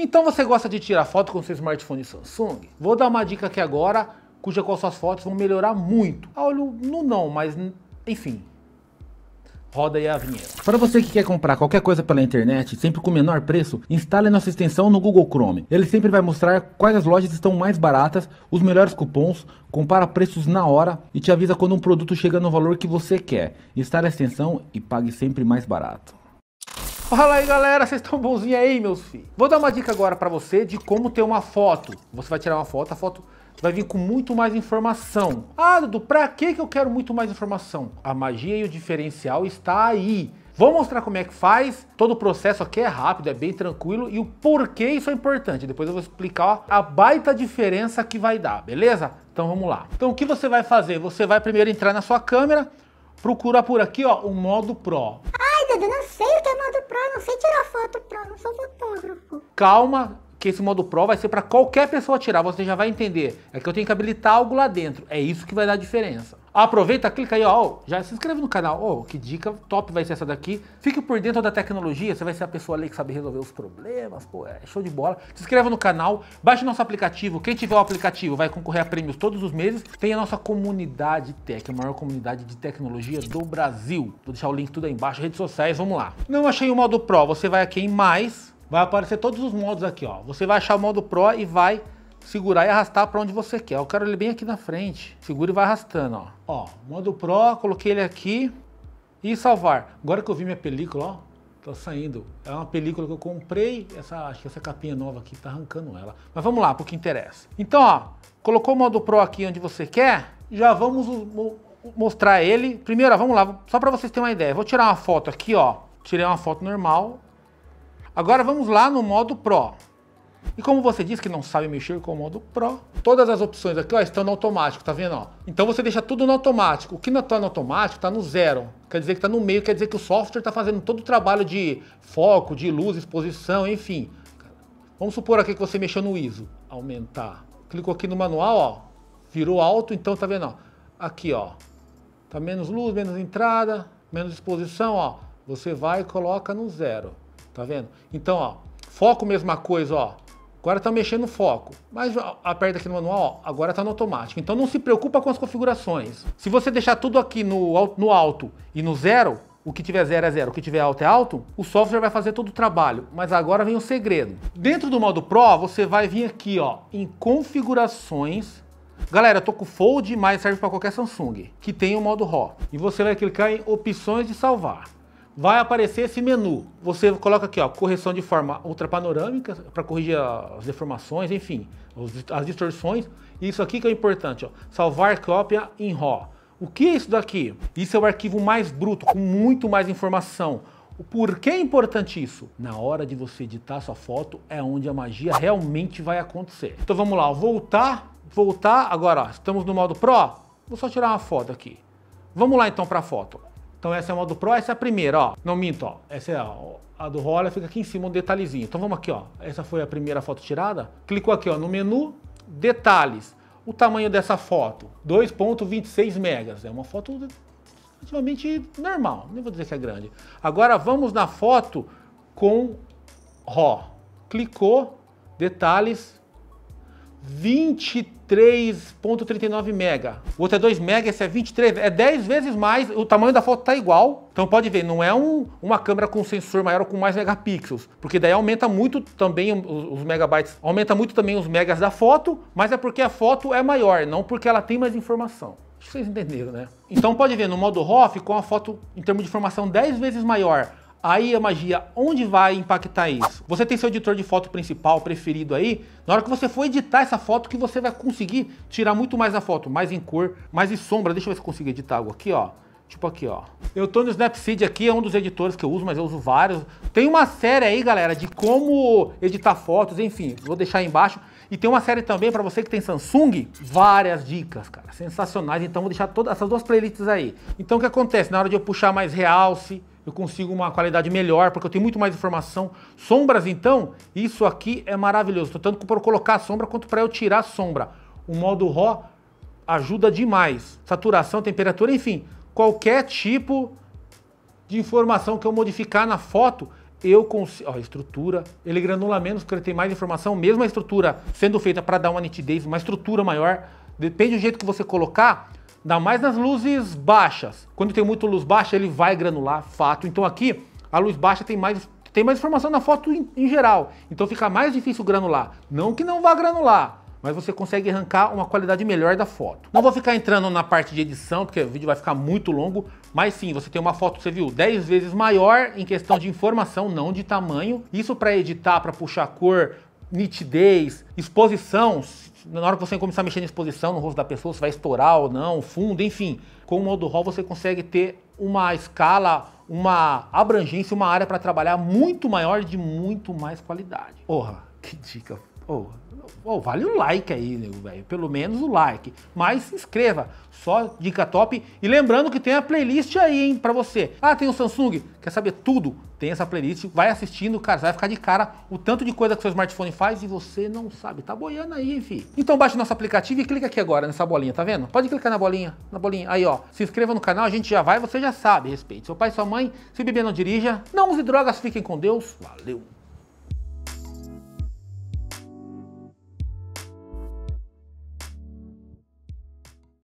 Então você gosta de tirar foto com seu smartphone Samsung? Vou dar uma dica aqui agora, cuja qual suas fotos vão melhorar muito. A olho no não, mas enfim. Roda aí a vinheta. Para você que quer comprar qualquer coisa pela internet, sempre com o menor preço, instale nossa extensão no Google Chrome. Ele sempre vai mostrar quais as lojas estão mais baratas, os melhores cupons, compara preços na hora e te avisa quando um produto chega no valor que você quer. Instale a extensão e pague sempre mais barato. Fala aí galera, vocês estão bonzinhos aí meus filhos? Vou dar uma dica agora para você de como ter uma foto. Você vai tirar uma foto, a foto vai vir com muito mais informação. Ah, Dudu, pra que que eu quero muito mais informação? A magia e o diferencial está aí. Vou mostrar como é que faz, todo o processo aqui é rápido, é bem tranquilo e o porquê isso é importante. Depois eu vou explicar a baita diferença que vai dar, beleza? Então vamos lá. Então o que você vai fazer? Você vai primeiro entrar na sua câmera, procura por aqui ó, o modo Pro eu não sei o que é modo pro, eu não sei tirar foto pro, não sou fotógrafo. Calma, que esse modo Pro vai ser para qualquer pessoa tirar, você já vai entender. É que eu tenho que habilitar algo lá dentro. É isso que vai dar a diferença. Aproveita, clica aí, ó, já se inscreve no canal. Ó, que dica top vai ser essa daqui. Fique por dentro da tecnologia, você vai ser a pessoa ali que sabe resolver os problemas, pô, é show de bola. Se inscreva no canal, baixe nosso aplicativo. Quem tiver o aplicativo vai concorrer a prêmios todos os meses. Tem a nossa comunidade tech, a maior comunidade de tecnologia do Brasil. Vou deixar o link tudo aí embaixo, redes sociais, vamos lá. Não achei o modo Pro, você vai aqui em mais, vai aparecer todos os modos aqui, ó. Você vai achar o modo Pro e vai segurar e arrastar para onde você quer. Eu quero ele bem aqui na frente. Segura e vai arrastando, ó. Ó, modo Pro, coloquei ele aqui e salvar. Agora que eu vi minha película, ó, tá saindo. É uma película que eu comprei, essa, acho que essa capinha nova aqui tá arrancando ela. Mas vamos lá, pro que interessa. Então, ó, colocou o modo Pro aqui onde você quer, já vamos mostrar ele. Primeiro, ó, vamos lá, só para vocês terem uma ideia. Vou tirar uma foto aqui, ó. Tirei uma foto normal. Agora vamos lá no modo Pro. E como você disse que não sabe mexer com o modo Pro, todas as opções aqui ó, estão no automático, tá vendo? Ó? Então você deixa tudo no automático. O que não está no automático está no zero. Quer dizer que está no meio, quer dizer que o software está fazendo todo o trabalho de foco, de luz, exposição, enfim. Vamos supor aqui que você mexeu no ISO. Aumentar. Clicou aqui no manual, ó. Virou alto, então tá vendo? Ó, aqui, ó. Tá menos luz, menos entrada, menos exposição, ó. Você vai e coloca no zero. Tá vendo? Então, ó. Foco, mesma coisa, ó Agora está mexendo no foco, mas aperta aqui no manual, ó, agora está no automático. Então não se preocupa com as configurações. Se você deixar tudo aqui no, no alto e no zero, o que tiver zero é zero, o que tiver alto é alto, o software vai fazer todo o trabalho. Mas agora vem o segredo. Dentro do modo Pro, você vai vir aqui ó, em configurações. Galera, eu tô com Fold, mas serve para qualquer Samsung, que tem o modo RAW. E você vai clicar em opções de salvar vai aparecer esse menu. Você coloca aqui, ó, correção de forma ultrapanorâmica para corrigir as deformações, enfim, as distorções. isso aqui que é importante, ó, salvar cópia em RAW. O que é isso daqui? Isso é o arquivo mais bruto, com muito mais informação. O porquê é importante isso? Na hora de você editar sua foto é onde a magia realmente vai acontecer. Então vamos lá, voltar, voltar, agora ó, estamos no modo Pro, vou só tirar uma foto aqui. Vamos lá então para a foto. Então essa é a do Pro, essa é a primeira, ó. Não minto, ó. Essa é a, a do Roller, fica aqui em cima um detalhezinho. Então vamos aqui, ó. Essa foi a primeira foto tirada. Clicou aqui, ó, no menu detalhes. O tamanho dessa foto, 2.26 megas. É uma foto relativamente normal, nem vou dizer que é grande. Agora vamos na foto com RAW. Clicou, detalhes, 23.39 mega. O outro é 2 mega, esse é 23, é 10 vezes mais, o tamanho da foto tá igual. Então pode ver, não é um, uma câmera com sensor maior ou com mais megapixels, porque daí aumenta muito também os, os, megabytes, aumenta muito também os megas da foto, mas é porque a foto é maior, não porque ela tem mais informação. Acho que vocês entenderam, né? Então pode ver, no modo RAW com a foto em termos de informação 10 vezes maior, Aí a magia, onde vai impactar isso? Você tem seu editor de foto principal preferido aí, na hora que você for editar essa foto que você vai conseguir tirar muito mais a foto, mais em cor, mais em sombra. Deixa eu ver se eu consigo editar algo aqui, ó. Tipo aqui, ó. Eu tô no Snapseed aqui, é um dos editores que eu uso, mas eu uso vários. Tem uma série aí, galera, de como editar fotos, enfim, vou deixar aí embaixo. E tem uma série também para você que tem Samsung, várias dicas, cara, sensacionais. Então vou deixar todas essas duas playlists aí. Então o que acontece? Na hora de eu puxar mais realce, eu consigo uma qualidade melhor, porque eu tenho muito mais informação. Sombras, então, isso aqui é maravilhoso. Tô tanto para colocar a sombra quanto para eu tirar a sombra. O modo RAW ajuda demais. Saturação, temperatura, enfim, qualquer tipo de informação que eu modificar na foto, eu consigo. Ó, estrutura, ele é granula menos porque ele tem mais informação, mesmo a estrutura sendo feita para dar uma nitidez, uma estrutura maior. Depende do jeito que você colocar, Ainda mais nas luzes baixas. Quando tem muita luz baixa, ele vai granular, fato. Então aqui, a luz baixa tem mais, tem mais informação na foto em, em geral. Então fica mais difícil granular. Não que não vá granular, mas você consegue arrancar uma qualidade melhor da foto. Não vou ficar entrando na parte de edição, porque o vídeo vai ficar muito longo, mas sim, você tem uma foto você viu 10 vezes maior em questão de informação, não de tamanho. Isso para editar, para puxar cor, nitidez, exposição, na hora que você começar a mexer na exposição no rosto da pessoa, se vai estourar ou não, fundo, enfim. Com o modo RAW você consegue ter uma escala, uma abrangência, uma área para trabalhar muito maior de muito mais qualidade. Porra, que dica ou oh, oh, vale um like aí, velho. Pelo menos o um like. Mas se inscreva. Só dica top. E lembrando que tem a playlist aí, hein, pra você. Ah, tem o Samsung. Quer saber tudo? Tem essa playlist. Vai assistindo, cara. Você vai ficar de cara o tanto de coisa que seu smartphone faz e você não sabe. Tá boiando aí, enfim. fi. Então baixa o nosso aplicativo e clica aqui agora nessa bolinha, tá vendo? Pode clicar na bolinha. Na bolinha. Aí, ó. Se inscreva no canal, a gente já vai. Você já sabe. Respeite seu pai, sua mãe. Se beber, não dirija. Não use drogas, fiquem com Deus. Valeu.